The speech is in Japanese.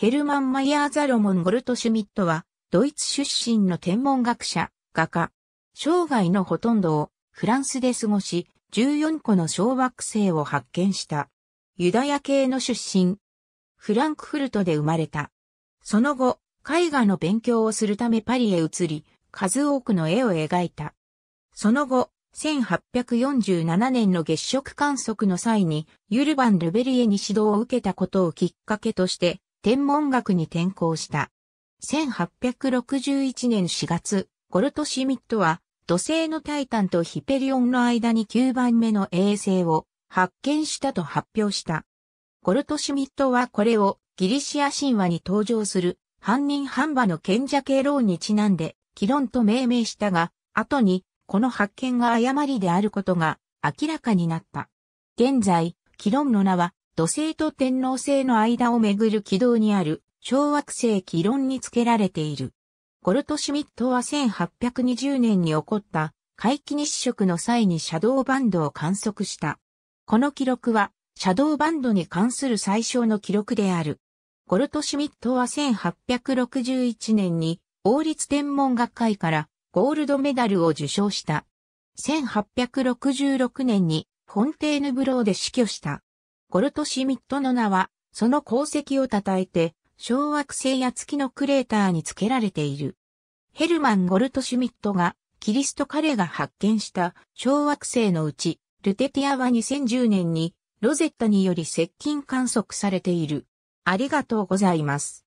ヘルマン・マイヤー・ザロモン・ゴルト・シュミットは、ドイツ出身の天文学者、画家。生涯のほとんどをフランスで過ごし、14個の小惑星を発見した。ユダヤ系の出身。フランクフルトで生まれた。その後、絵画の勉強をするためパリへ移り、数多くの絵を描いた。その後、1847年の月食観測の際に、ユルバン・ルベリエに指導を受けたことをきっかけとして、天文学に転向した。1861年4月、ゴルトシミットは、土星のタイタンとヒペリオンの間に9番目の衛星を発見したと発表した。ゴルトシミットはこれをギリシア神話に登場する犯人半馬の賢者ローにちなんで、キロンと命名したが、後に、この発見が誤りであることが明らかになった。現在、キロンの名は土星と天皇星の間をめぐる軌道にある小惑星気論につけられている。ゴルトシュミットは1820年に起こった回帰日食の際にシャドーバンドを観測した。この記録はシャドーバンドに関する最小の記録である。ゴルトシュミットは1861年に王立天文学会からゴールドメダルを受賞した。1866年にフォンテーヌブローで死去した。ゴルトシュミットの名は、その功績を称えて、小惑星や月のクレーターに付けられている。ヘルマン・ゴルトシュミットが、キリスト彼が発見した小惑星のうち、ルテティアは2010年にロゼッタにより接近観測されている。ありがとうございます。